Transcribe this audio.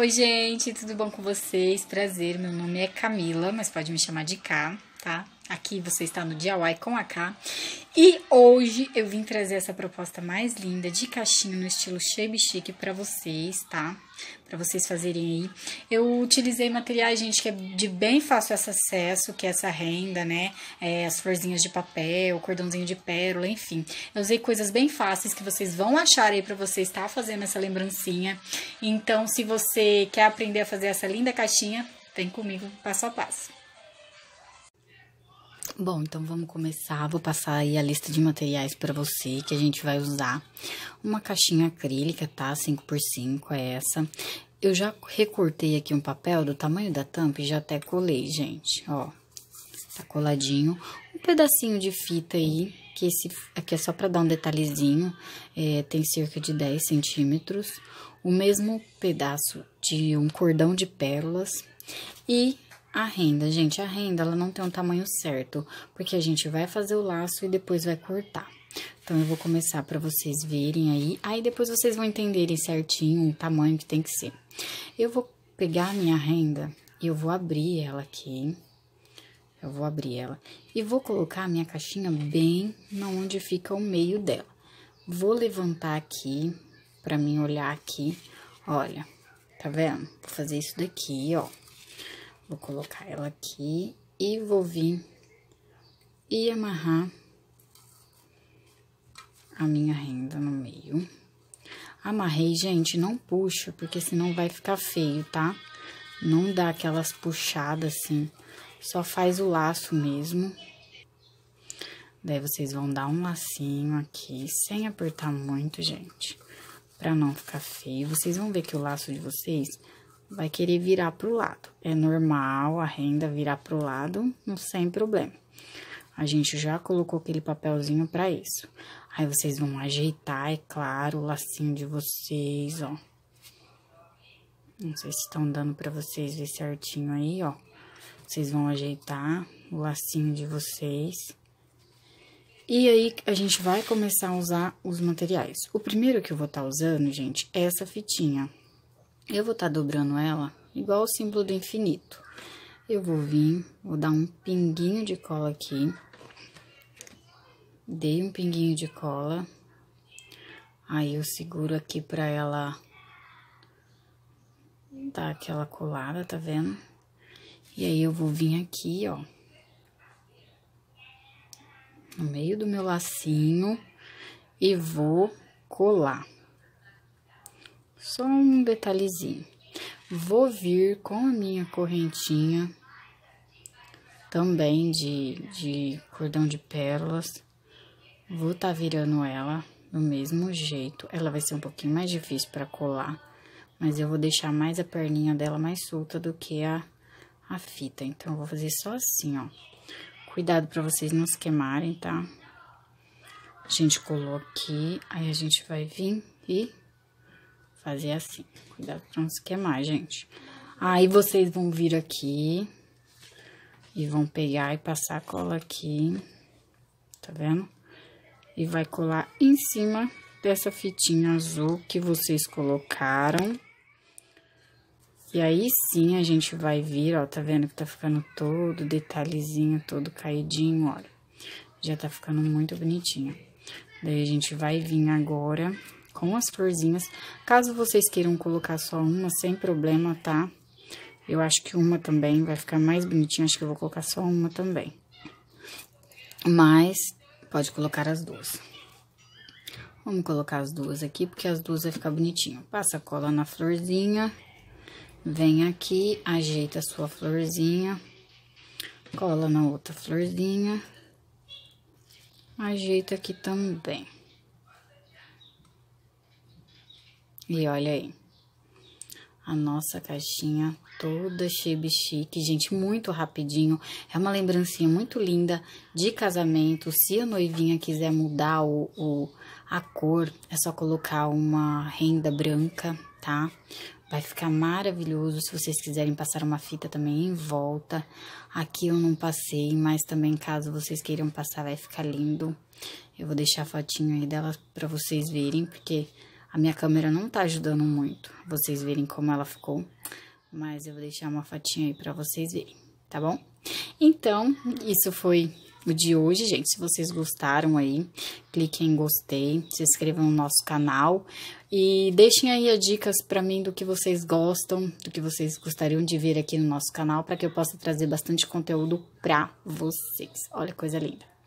Oi, gente, tudo bom com vocês? Prazer, meu nome é Camila, mas pode me chamar de K. Aqui você está no DIY com a K. E hoje eu vim trazer essa proposta mais linda de caixinha no estilo shape chique para vocês, tá? Para vocês fazerem aí. Eu utilizei materiais, gente, que é de bem fácil acesso, que é essa renda, né? É, as florzinhas de papel, o cordãozinho de pérola, enfim. Eu usei coisas bem fáceis que vocês vão achar aí para vocês estar tá? fazendo essa lembrancinha. Então, se você quer aprender a fazer essa linda caixinha, vem comigo passo a passo. Bom, então vamos começar. Vou passar aí a lista de materiais para você que a gente vai usar. Uma caixinha acrílica, tá? 5x5 é essa. Eu já recortei aqui um papel do tamanho da tampa e já até colei, gente. Ó, tá coladinho. Um pedacinho de fita aí, que esse aqui é só para dar um detalhezinho. É, tem cerca de 10 centímetros. O mesmo pedaço de um cordão de pérolas. E a renda, gente, a renda ela não tem um tamanho certo, porque a gente vai fazer o laço e depois vai cortar. Então, eu vou começar para vocês verem aí, aí depois vocês vão entenderem certinho o tamanho que tem que ser. Eu vou pegar a minha renda e eu vou abrir ela aqui, eu vou abrir ela e vou colocar a minha caixinha bem onde fica o meio dela. Vou levantar aqui, para mim olhar aqui, olha, tá vendo? Vou fazer isso daqui, ó. Vou colocar ela aqui e vou vir e amarrar a minha renda no meio. Amarrei, gente, não puxa, porque senão vai ficar feio, tá? Não dá aquelas puxadas assim, só faz o laço mesmo. Daí, vocês vão dar um lacinho aqui, sem apertar muito, gente, pra não ficar feio. Vocês vão ver que o laço de vocês vai querer virar pro lado. É normal a renda virar pro lado, não sem problema. A gente já colocou aquele papelzinho para isso. Aí vocês vão ajeitar, é claro, o lacinho de vocês, ó. Não sei se estão dando para vocês ver certinho aí, ó. Vocês vão ajeitar o lacinho de vocês. E aí, a gente vai começar a usar os materiais. O primeiro que eu vou estar tá usando, gente, é essa fitinha. Eu vou estar tá dobrando ela igual o símbolo do infinito. Eu vou vir, vou dar um pinguinho de cola aqui. Dei um pinguinho de cola. Aí, eu seguro aqui pra ela dar aquela colada, tá vendo? E aí, eu vou vir aqui, ó. No meio do meu lacinho. E vou colar. Só um detalhezinho. Vou vir com a minha correntinha também de, de cordão de pérolas. Vou tá virando ela do mesmo jeito. Ela vai ser um pouquinho mais difícil para colar, mas eu vou deixar mais a perninha dela mais solta do que a, a fita. Então, eu vou fazer só assim, ó. Cuidado para vocês não se queimarem, tá? A gente colou aqui, aí a gente vai vir e fazer assim. Cuidado pra não se queimar, gente. Aí, vocês vão vir aqui e vão pegar e passar a cola aqui, tá vendo? E vai colar em cima dessa fitinha azul que vocês colocaram. E aí sim a gente vai vir, ó, tá vendo que tá ficando todo detalhezinho, todo caidinho, olha. Já tá ficando muito bonitinho. Daí a gente vai vir agora com as florzinhas. Caso vocês queiram colocar só uma, sem problema, tá? Eu acho que uma também vai ficar mais bonitinha, acho que eu vou colocar só uma também. Mas, pode colocar as duas. Vamos colocar as duas aqui, porque as duas vai ficar bonitinho. Passa cola na florzinha, vem aqui, ajeita a sua florzinha, cola na outra florzinha, ajeita aqui também. E olha aí. A nossa caixinha toda chibi chique, gente, muito rapidinho. É uma lembrancinha muito linda de casamento. Se a noivinha quiser mudar o, o a cor, é só colocar uma renda branca, tá? Vai ficar maravilhoso. Se vocês quiserem passar uma fita também em volta. Aqui eu não passei, mas também caso vocês queiram passar, vai ficar lindo. Eu vou deixar a fotinho aí dela pra vocês verem, porque a minha câmera não tá ajudando muito vocês verem como ela ficou, mas eu vou deixar uma fatinha aí pra vocês verem, tá bom? Então, isso foi o de hoje, gente. Se vocês gostaram aí, cliquem em gostei, se inscrevam no nosso canal e deixem aí as dicas para mim do que vocês gostam, do que vocês gostariam de ver aqui no nosso canal, para que eu possa trazer bastante conteúdo para vocês. Olha que coisa linda.